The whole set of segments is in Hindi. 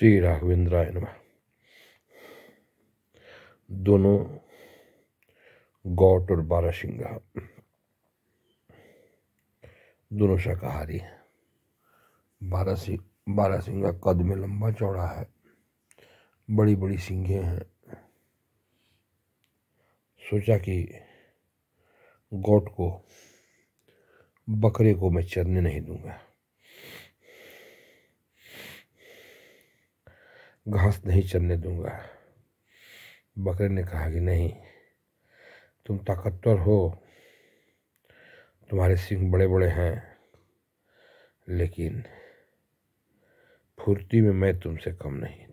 श्री राघवेंद्राय नमः दोनों गौट और सिंगा दोनों शाकाहारी हैं बारा बारासिंगा कद में लंबा चौड़ा है बड़ी बड़ी सिंगे हैं सोचा कि गौट को बकरे को मैं चरने नहीं दूंगा घास नहीं चरने दूंगा बकरे ने कहा कि नहीं तुम ताकतवर हो तुम्हारे सिंह बड़े बड़े हैं लेकिन फुर्ती में मैं तुमसे कम नहीं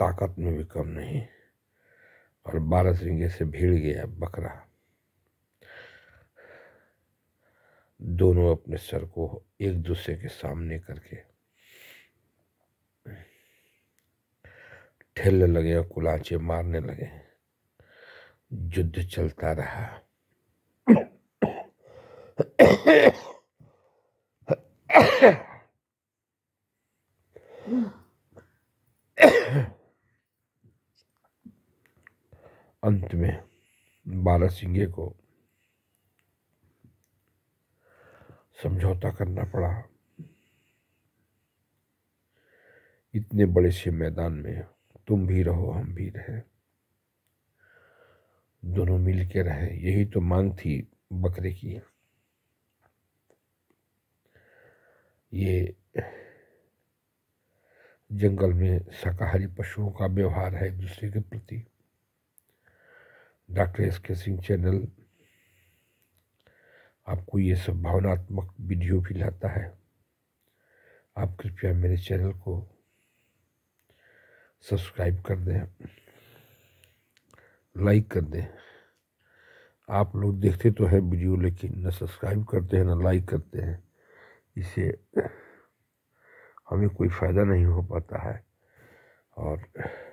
ताकत में भी कम नहीं और बारह सिंगे से भीड़ गया बकरा दोनों अपने सर को एक दूसरे के सामने करके खेलने लगे और कुलाचे मारने लगे युद्ध चलता रहा अंत में बारह सिंह को समझौता करना पड़ा इतने बड़े से मैदान में तुम भी रहो हम भी रहें दोनों मिल के रहें यही तो मांग थी बकरे की ये जंगल में शाकाहारी पशुओं का व्यवहार है एक दूसरे के प्रति डॉक्टर एस के सिंह चैनल आपको ये सब भावनात्मक वीडियो भी लाता है आप कृपया मेरे चैनल को सब्सक्राइब कर दें लाइक कर दें आप लोग देखते तो हैं वीडियो लेकिन ना सब्सक्राइब करते हैं ना लाइक करते हैं इससे हमें कोई फ़ायदा नहीं हो पाता है और